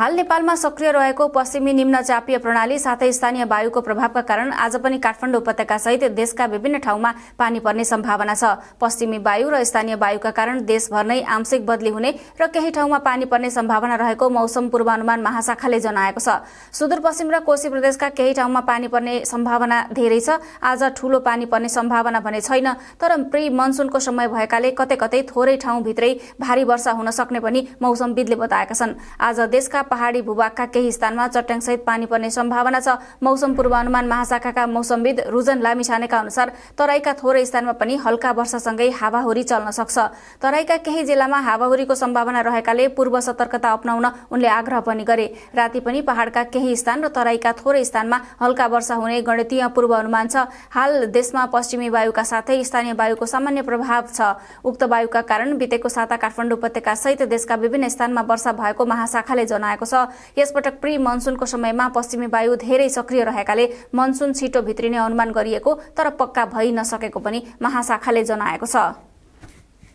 हाल नेपालमा सक्रिय रहेको पश्चिमी निम्न चापीय प्रणाली साथै स्थानीय वायुको प्रभावका कारण आज पनि काठमाडौँ सहित देशका विभिन्न ठाउँमा पानी पर्ने सम्भावना छ पश्चिमी वायु र स्थानीय वायुका कारण देशभर नै आंशिक बदली हुने र केही ठाउँमा पानी पर्ने सम्भावना रहेको मौसम पूर्वानुमान महाशाखाले जनाएको छ सुदूरपश्चिम र कोशी प्रदेशका केही ठाउँमा पानी पर्ने सम्भावना धेरै छ आज ठूलो पानी पर्ने सम्भावना भने छैन तर प्री मनसुनको समय भएकाले कतै कतै थोरै ठाउँभित्रै भारी वर्षा हुन सक्ने पनि मौसमविदले बताएका छन् आज देशका पहाडी भूभागका केही स्थानमा चट्याङसहित पानी पर्ने सम्भावना छ मौसम पूर्वानुमान महाशाखाका मौसमविद रुजन लामिछानेका अनुसार तराईका थोरै स्थानमा पनि हल्का वर्षासँगै हावाहुरी चल्न सक्छ तराईका केही जिल्लामा हावाहुरीको सम्भावना रहेकाले पूर्व सतर्कता अप्नाउन उनले आग्रह पनि गरे राति पनि पहाड़का केही स्थान र तराईका थोरै स्थानमा हल्का वर्षा हुने गणितीय पूर्वानुमान छ हाल देशमा पश्चिमी वायुका साथै स्थानीय वायुको सामान्य प्रभाव छ उक्त वायुका कारण बितेको साता काठमाडौँ उपत्यका सहित देशका विभिन्न स्थानमा वर्षा भएको महाशाखाले जना जनाएको छ यसपटक प्री मनसुनको समयमा पश्चिमी वायु धेरै सक्रिय रहेकाले मनसुन छिटो भित्रिने अनुमान गरिएको तर पक्का भइ नसकेको पनि महाशाखाले जनाएको छ